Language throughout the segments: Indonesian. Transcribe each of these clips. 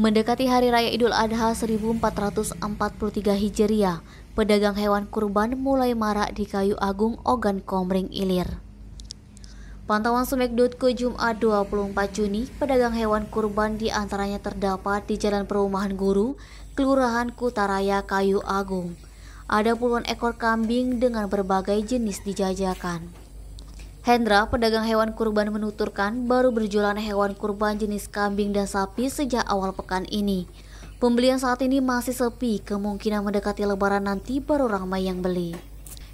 Mendekati Hari Raya Idul Adha 1443 Hijriah, pedagang hewan kurban mulai marak di Kayu Agung Ogan Komring Ilir. Pantauan Sumek.co Jumat 24 Juni, pedagang hewan kurban di antaranya terdapat di Jalan Perumahan Guru, Kelurahan Kutaraya, Kayu Agung. Ada puluhan ekor kambing dengan berbagai jenis dijajakan. Hendra, pedagang hewan kurban menuturkan baru berjualan hewan kurban jenis kambing dan sapi sejak awal pekan ini. Pembelian saat ini masih sepi, kemungkinan mendekati lebaran nanti baru ramai yang beli.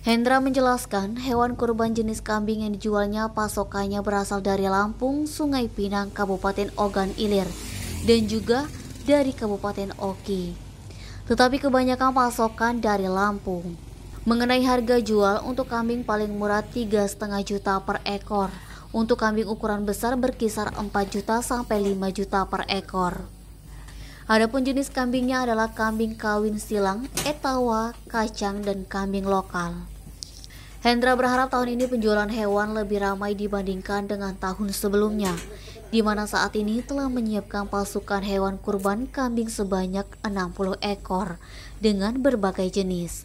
Hendra menjelaskan, hewan kurban jenis kambing yang dijualnya pasokannya berasal dari Lampung, Sungai Pinang, Kabupaten Ogan Ilir, dan juga dari Kabupaten Oki. Tetapi kebanyakan pasokan dari Lampung. Mengenai harga jual untuk kambing paling murah 3,5 juta per ekor. Untuk kambing ukuran besar berkisar 4 juta sampai 5 juta per ekor. Adapun jenis kambingnya adalah kambing kawin silang, etawa, kacang, dan kambing lokal. Hendra berharap tahun ini penjualan hewan lebih ramai dibandingkan dengan tahun sebelumnya, di mana saat ini telah menyiapkan pasukan hewan kurban kambing sebanyak 60 ekor dengan berbagai jenis.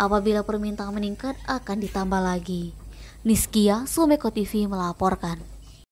Apabila permintaan meningkat akan ditambah lagi. Niskia Sumeko TV melaporkan.